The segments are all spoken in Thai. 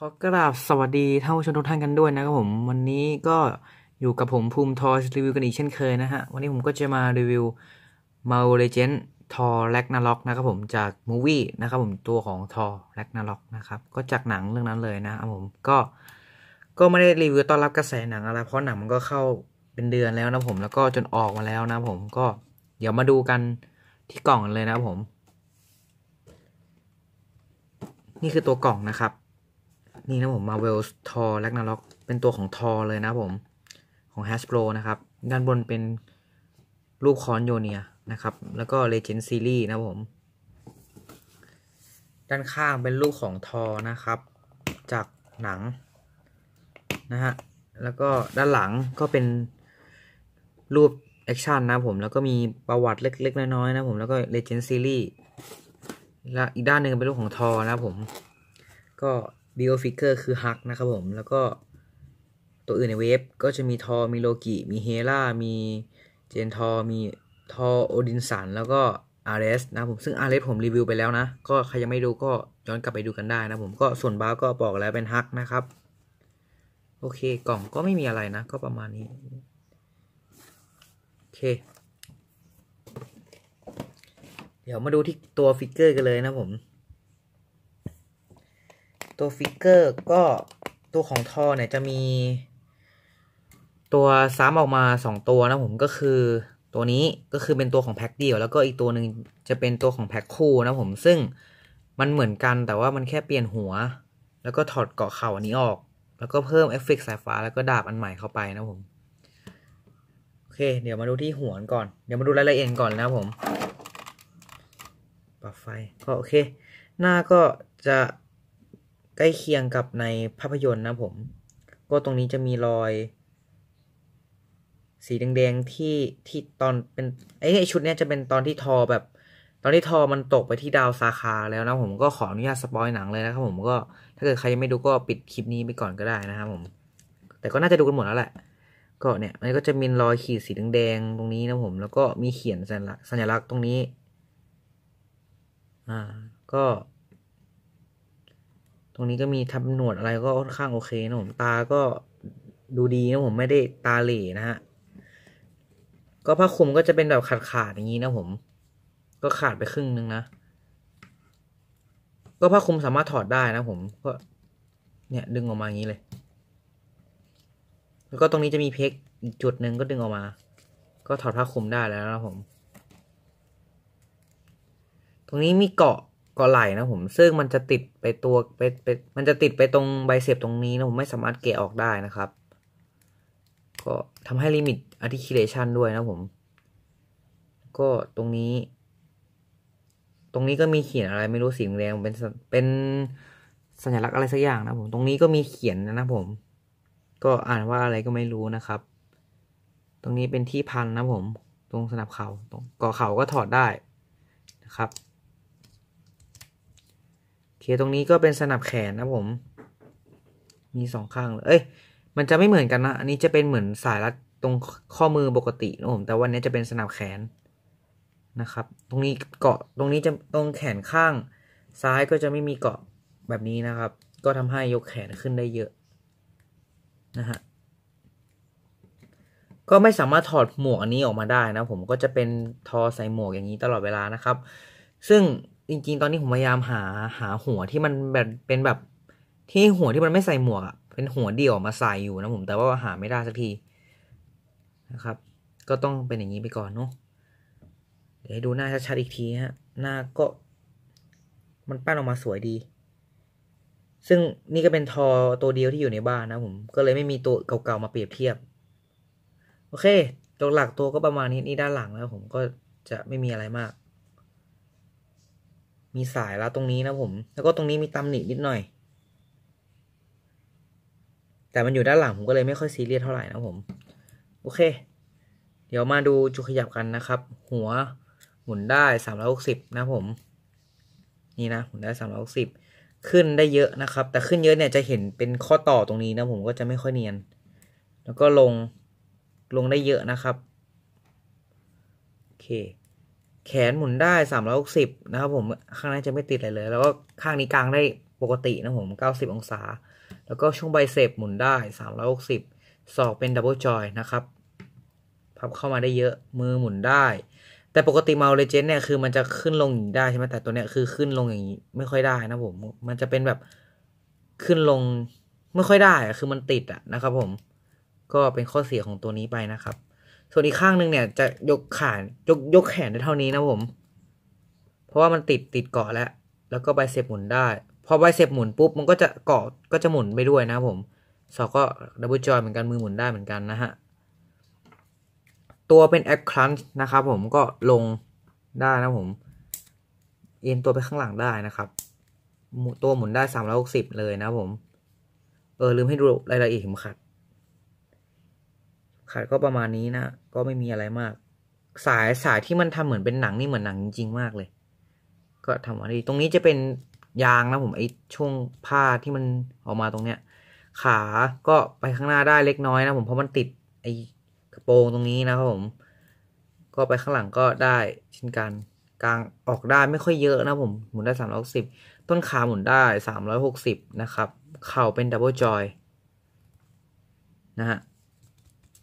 ขอกราบสวัสดีท่านผู้ชมทุกท่านกันด้วยนะครับผม วันนี้ก็อยู่กับผม ภูมิทอสรีวิวกันอีกเช่นเคยนะฮะ วันนี้ผมก็จะมารีวิว m a เลเจนทอแร็กนาล็อกนะครับผมจากมูวี่นะครับผมตัวของทอแร็กนาล็อกนะครับก็จากหนังเรื่องนั้นเลยนะครับผมก็ก็ไม่ได้รีวิวต้อนรับกระแสหนังอะไรเพราะหนังมันก็เข้าเป็นเดือนแล้วนะผมแล้วก็จนออกมาแล้วนะ ผมก็เดี๋ยวมาดูกันที่กล่องเลยนะผม นี่คือตัวกล่องนะครับนี่นะผมมาเวลทอแลกนาล็อกเป็นตัวของทอเลยนะผม ของ h a s b r o นะครับด้านบนเป็นรูปคอนโยเนียนะครับ แล้วก็เลเจนด์ซีรีส์นะผม ด้านข้างเป็นรูปของทอนะครับ จากหนังนะฮะแล้วก็ด้านหลังก็เป็นรูปแอคชั่นนะผมแล้วก็มีประวัติเล็กๆน้อยๆนะผมแล้วก็เลเจนด์ซีรีส์และอีกด้านหนึ่งเป็นรูปของทอนะผม ก็บิโอฟิกเกอร์คือฮักนะครับผมแล้วก็ตัวอื่นในเวฟก็จะมีทอมีโลกิมีเฮล่ามีเจนทอมีทอโอดินสันแล้วก็อารสนะผมซึ่งอารสผมรีวิวไปแล้วนะ ก็ใครยังไม่ดูก็ย้อนกลับไปดูกันได้นะผมก็ส่วนบ้าก็บอกแล้วเป็นฮักนะครับ โอเคกล่องก็ไม่มีอะไรนะ ก็ประมาณนี้ โอเค เดี๋ยวมาดูที่ตัวฟิกเกอร์กันเลยนะผมตัวฟิกเกอร์ก็ตัวของทอเนี่ย จะมี ตัวซ้ำออกมา 2 ตัวนะผมก็คือตัวนี้ก็คือเป็นตัวของแพ็คเดียวแล้วก็อีกตัวหนึ่งจะเป็นตัวของแพ็คคู่นะผมซึ่งมันเหมือนกันแต่ว่ามันแค่เปลี่ยนหัว แล้วก็ถอดเกาะเข่าอันนี้ออก แล้วก็เพิ่มเอฟเฟกสายฟ้าแล้วก็ดาบอันใหม่ เข้าไปนะผมโอเค เดี๋ยวมาดูที่หัวก่อน เดี๋ยวมาดูรายละเอียดก่อนนะผมปรับไฟก็โอเคหน้าก็จะใกล้เคียงกับในภาพยนตร์นะผม ก็ตรงนี้จะมีรอย สีแดงๆที่ที่ตอนเป็นไอ้ชุดเนี้ยจะเป็นตอนที่ทอแบบ ตอนที่ทอมันตกไปที่ดาวซาคาแล้วนะผม ก็ขออนุญาตสปอยหนังเลยนะครับผม ก็ ถ้าเกิดใครยังไม่ดูก็ปิดคลิปนี้ไปก่อนก็ได้นะครับผม แต่ก็น่าจะดูกันหมดแล้วแหละ ก็เนี่ยมันก็จะมีรอยขีดสีแดงๆตรงนี้นะผมแล้วก็มีเขียนสัญลักษณ์ตรงนี้ อ่าก็รงนี้ก็มีทับหนวดอะไรก็ค่อนข้างโอเคนะผมตาก็ดูดีนะผมไม่ได้ตาเหล่นะฮะ ก็ผ้าคลุมก็จะเป็นแบบขาดขาดอย่างนี้นะผม ก็ขาดไปครึ่งนึงนะ ก็ผ้าคลุมสามารถถอดได้นะผมก็เนี่ย ดึงออกมาอย่างนี้เลย แล้วก็ตรงนี้จะมีเพกอีกจุดหนึ่งก็ดึงออกมา ก็ถอดผ้าคลุมได้แล้วนะผม ตรงนี้มีเกาะกอไหล่นะผมซึ่งมันจะติดไปตัวไปไปมันจะติดไปตรงใบเซบตรงนี้นะผมไม่สามารถเกะออกได้นะครับก็ทำให้ลิมิตอาร์ติคิเลชันด้วยนะผม ก็ตรงนี้ ตรงนี้ก็มีเขียนอะไรไม่รู้สีแดงเป็นเป็นสัญลักษณ์อะไรสักอย่างนะผมตรงนี้ก็มีเขียนนะผม ก็อ่านว่าอะไรก็ไม่รู้นะครับ ตรงนี้เป็นที่พันนะผม ตรงสนับเขา่าตรงก่อเข่าก็ถอดได้นะครับตรงนี้ก็เป็นสนับแขนนะผม มีสองข้างเลย เอ้ย มันจะไม่เหมือนกันนะ อันนี้จะเป็นเหมือนสายรัดตรงข้อมือปกตินะผม แต่วันนี้จะเป็นสนับแขนนะครับ ตรงนี้เกาะ ตรงนี้จะตรงแขนข้าง ซ้ายก็จะไม่มีเกาะแบบนี้นะครับ ก็ทำให้ยกแขนขึ้นได้เยอะนะฮะ ก็ไม่สามารถถอดหมวกอันนี้ออกมาได้นะ ผม ก็จะเป็นทอใส่หมวกอย่างนี้ตลอดเวลานะครับ ซึ่งจริงๆ ตอนนี้ผมพยายามหาหาหัวที่มันแบบเป็นแบบที่หัวที่มันไม่ใส่หมวกอะเป็นหัวเดี่ยวมาใส่อยู่นะผม แต่ว่าหาไม่ได้สักทีนะครับ ก็ต้องเป็นอย่างนี้ไปก่อนเนาะเดี๋ยวให้ดูหน้าชัดๆอีกทีฮะ หน้าก็ มันปั้นออกมาสวยดี ซึ่งนี่ก็เป็นทอตัวเดียวที่อยู่ในบ้านนะผมก็เลยไม่มีตัวเก่าๆมาเปรียบเทียบ โอเค ตัวหลักตัวก็ประมาณนี้นี่ด้านหลังแล้ว ผมก็จะไม่มีอะไรมากมีสายแล้วตรงนี้นะผม แล้วก็ตรงนี้มีตำหนินิดหน่อย แต่มันอยู่ด้านหลังผมก็เลยไม่ค่อยซีเรียสเท่าไหร่นะผม โอเค เดี๋ยวมาดูจุดขยับกันนะครับ หัวหมุนได้สามร้อยหกสิบนะผม นี่นะหมุนได้สามร้อยหกสิบขึ้นได้เยอะนะครับ แต่ขึ้นเยอะเนี่ยจะเห็นเป็นข้อต่อตรงนี้นะผมก็จะไม่ค่อยเนียน แล้วก็ลงลงได้เยอะนะครับโอเคแขนหมุนได้ 360 นะครับผม ข้างน้นจะไม่ติดอะไรเลย แล้วก็ข้างนี้กลางได้ปกตินะผม90องศา แล้วก็ช่วงใบเสพหมุนได้360ศอกเป็นดับเบิลจอยนะครับพับเข้ามาได้เยอะมือหมุนได้ แต่ปกติเมาเลเจนเนี่ยคือมันจะขึ้นลงอย่างนี้ได้ใช่ไหมแต่ตัวเนี้ยคือขึ้นลงอย่างนี้ไม่ค่อยได้นะผม มันจะเป็นแบบขึ้นลงไม่ค่อยได้คือมันติดอะนะครับ ผม ก็เป็นข้อเสียของตัวนี้ไปนะครับส่วนอีกข้างหนึ่งเนี่ย จะยกขานยกยกแขนได้เท่านี้นะผม เพราะว่ามันติดติดเกาะแล้ว แล้วก็ใบเซพหมุนได้พอใบเซพหมุนปุ๊บ มันก็จะเกาะก็จะหมุนไปด้วยนะผม สอก็ดับเบิลจอยเหมือนกันมือหมุนได้เหมือนกันนะฮะตัวเป็นแอคคลันช์นะครับผมก็ลงได้นะผม เอ็นตัวไปข้างหลังได้นะครับ ตัวหมุนได้ 360 เลยนะผม เออ ลืมให้ดูรายละเอียดเข็มขัดขาดก็ประมาณนี้นะ ก็ไม่มีอะไรมาก สายสายที่มันทำเหมือนเป็นหนังนี่เหมือนหนังจริงๆมากเลย ก็ทำมาดีตรงนี้จะเป็นยางนะผม ไอ้ช่วงผ้าที่มันออกมาตรงเนี้ย ขา ก็ไปข้างหน้าได้เล็กน้อยนะผม เพราะมันติดไอ้กระโปรงตรงนี้นะครับผม ก็ไปข้างหลังก็ได้ เช่นกันกลางออกได้ไม่ค่อยเยอะนะผม หมุนได้สามร้อยสิบต้นขาหมุนได้สามร้อยหกสิบนะครับ เข่าเป็นดับเบิลจอยนะฮะ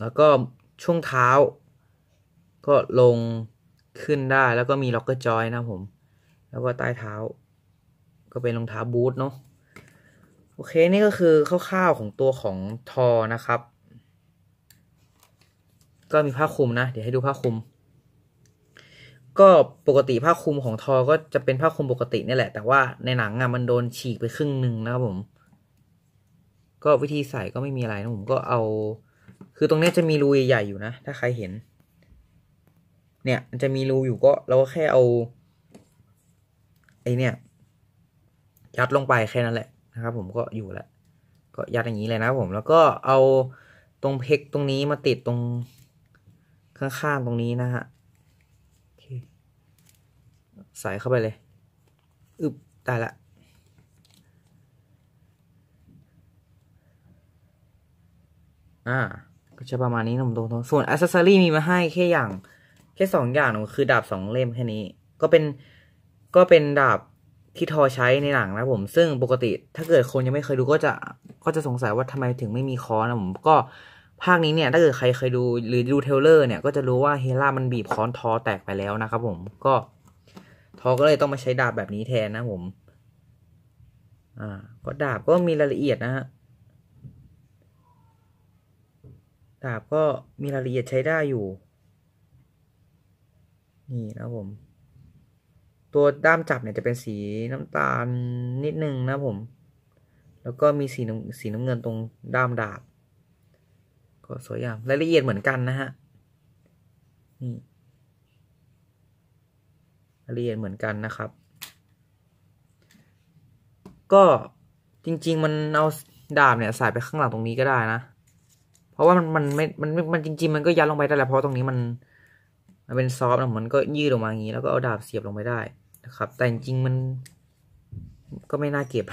แล้วก็ช่วงเท้า ก็ลงขึ้นได้แล้วก็มีล็อกเกอร์จอยนะผม แล้วก็ใต้เท้า ก็เป็นรองเท้าบูทเนาะโอเค นี่ก็คือคร่าวๆของตัวของทอนะครับ ก็มีผ้าคลุมนะ เดี๋ยวให้ดูผ้าคลุม ก็ปกติผ้าคลุมของทอก็จะเป็นผ้าคลุมปกตินี่แหละแต่ว่าในหนังอะมันโดนฉีกไปครึ่งหนึ่งนะครับผม ก็วิธีใส่ก็ไม่มีอะไรนะผมก็เอาคือตรงนี้จะมีรูใหญ่ๆอยู่นะถ้าใครเห็น เนี่ยมันจะมีรูอยู่ก็เราก็แค่เอา ไอเนี่ย ยัดลงไปแค่นั้นแหละนะครับผมก็อยู่แล้วก็ยัดอย่างนี้เลยนะผมแล้วก็เอาตรงเพก ตรงนี้มาติดตรง ข้างๆ ตรงนี้นะฮะใส่เข้าไปเลยอึบได้ละอ่า ก็จะประมาณนี้นะผมตรงๆส่วนอัซเซอรี่มีมาให้แค่อย่าง แค่สองอย่างคือดาบสองเล่มแค่นี้ ก็เป็นก็เป็นดาบที่ทอใช้ในหนังนะผม ซึ่งปกติถ้าเกิดคนยังไม่เคยดูก็จะก็จะสงสัยว่าทำไมถึงไม่มีคอนะผมก็ภาคนี้เนี่ย ถ้าเกิดใครเคยดู หรือดูเทเลอร์เนี่ย ก็จะรู้ว่าเฮล่ามันบีบคอนทอแตกไปแล้วนะครับผม ก็ทอก็เลยต้องมาใช้ดาบแบบนี้แทนนะผม อ่า ก็ดาบก็มีรายละเอียดนะฮะดาบก็มีรายละเอียดใช้ได้อยู่ นี่นะผม ตัวด้ามจับเนี่ยจะเป็นสีน้ำตาลนิดนึงนะผม แล้วก็มีสีน้ำสีน้ำเงินตรงด้ามดาบ ก็สวยงามรายละเอียดเหมือนกันนะฮะนี่รายละเอียดเหมือนกันนะครับ ก็จริง ๆ มันเอาดาบเนี่ยใส่ไปข้างหลังตรงนี้ก็ได้นะเพราะว่ามันมันไม่ มันมันจริง ๆ มันก็ยัดลงไปได้แหละเพราะตรงนี้มัน มันเป็นซอฟต์นะมันก็ยืดออกมาอย่างนี้ แล้วก็เอาดาบเสียบลงไปได้นะครับ แต่จริงๆมัน ก็ไม่น่าเก็บ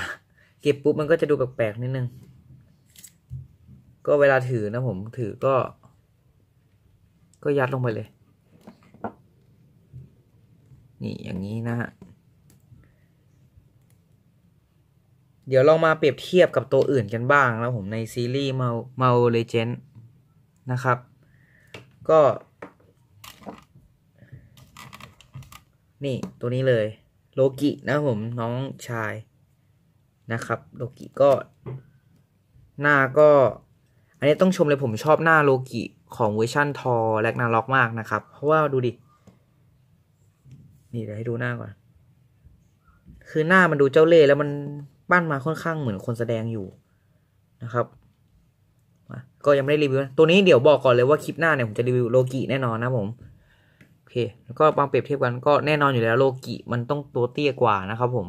เก็บปุ๊บ มันก็จะดูแปลกๆนิดนึง ก็เวลาถือนะผมถือก็ ก็ยัดลงไปเลย นี่อย่างนี้นะฮะเดี๋ยวเรามาเปรียบเทียบกับตัวอื่นกันบ้างแล้วผมในซีรีส์เมาเมาเลเจนนะครับ ก็ นี่ตัวนี้เลย โลกินะผมน้องชายนะครับโลกิก็หน้าก็ อันนี้ต้องชมเลยผมชอบหน้าโลกิของเวอร์ชันทอแลกนาล็อกมากนะครับ เพราะว่าดูดิ นี่เดี๋ยวให้ดูหน้าก่อน คือหน้ามันดูเจ้าเล่ห์แล้วมันปั้นมาค่อนข้างเหมือนคนแสดงอยู่นะครับก็ยังไม่ได้รีวิวตัวนี้เดี๋ยวบอกก่อนเลยว่าคลิปหน้าเนี่ยผมจะรีวิวโลกิแน่นอนนะผมโอเคแล้วก็บาเปรียบเทียบกันก็แน่นอนอยู่แล้วโลกิมันต้องตัวเตี้ยกว่านะครับ ผม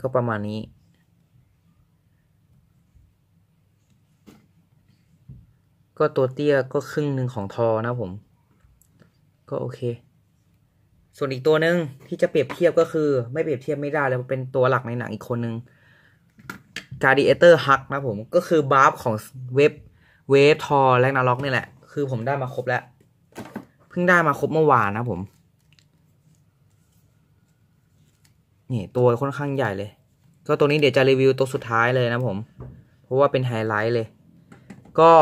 ก็ประมาณนี้ ก็ตัวเตี้ยก็ครึ่งหนึ่งของทอนะผม ก็โอเคส่วนอีกตัวหนึ่งที่จะเปรียบเทียบก็คือ ไม่เปรียบเทียบไม่ได้แล้วเป็นตัวหลักในหนังอีกคนหนึ่ง g ดิเอเตอร์ฮักนะผม ก็คือบาร์ฟของเว็บเวฟทอแลกนาล็อกนี่แหละ คือผมได้มาครบแล้ว เพิ่งได้มาครบเมื่อวานนะผม นี่ ตัวค่อนข้างใหญ่เลย ก็ตัวนี้เดี๋ยวจะรีวิวตัวสุดท้ายเลยนะผม เพราะว่าเป็นไฮไลท์เลย ก็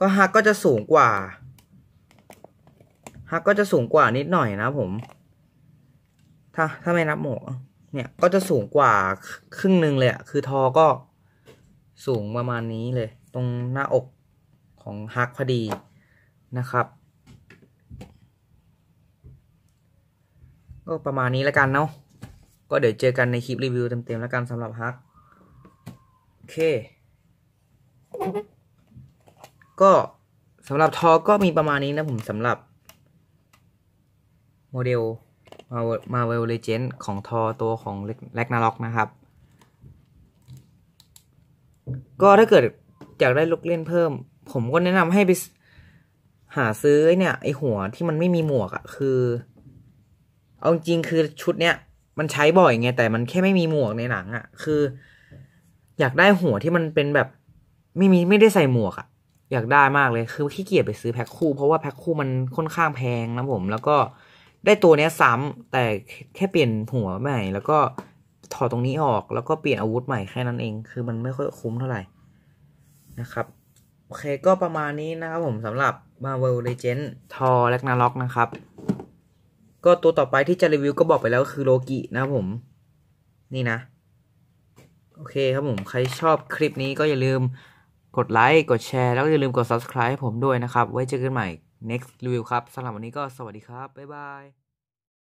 ก็ฮักก็จะสูงกว่าฮักก็จะสูงกว่านิดหน่อยนะผม ถ้าถ้าไม่นับหมวกเนี่ยก็จะสูงกว่าครึ่งหนึ่งเลยอะคือทอก็สูงประมาณนี้เลยตรงหน้าอกของฮักพอดีนะครับ ก็ประมาณนี้แล้วกันเนาะก็เดี๋ยวเจอกันในคลิปรีวิวเต็มๆแล้วกันสำหรับฮักโอเค ก็สำหรับทอก็มีประมาณนี้นะผมสำหรับโมเดลมาเวลเลเจนต์ของทอตัวของแลกนาล็อกนะครับ ก็ถ้าเกิด อยากได้ลูกเล่นเพิ่ม ผมก็แนะนำให้ไปหาซื้อเนี่ยไอหัวที่มันไม่มีหมวกอะคือ เอาจริงคือชุดเนี้ยมันใช้บ่อยไง แต่มันแค่ไม่มีหมวกในหนังอะคือ อยากได้หัวที่มันเป็นแบบไม่มีไม่ได้ใส่หมวกอะอยากได้มากเลยคือขี้เกียจไปซื้อแพ็คคู่เพราะว่าแพ็คคู่มันค่อนข้างแพงนะผม แล้วก็ได้ตัวเนี้ยซ้ำแต่แค่เปลี่ยนหัวใหม่ แล้วก็ถอดตรงนี้ออกแล้วก็เปลี่ยนอาวุธใหม่แค่นั้นเอง คือมันไม่ค่อยคุ้มเท่าไหร่นะครับโอเคก็ประมาณนี้นะครับผมสำหรับ Marvel Legend ทอแลกนาล็อกนะครับก็ตัวต่อไปที่จะรีวิวก็บอกไปแล้วคือโลกินะครับผม นี่นะโอเคครับผมใครชอบคลิปนี้ก็อย่าลืมกดไลค์กดแชร์ แล้วก็อย่าลืมกด subscribe ให้ผมด้วยนะครับ ไว้เจอกันใหม่ next review ครับ สำหรับวันนี้ก็สวัสดีครับ บ๊ายบาย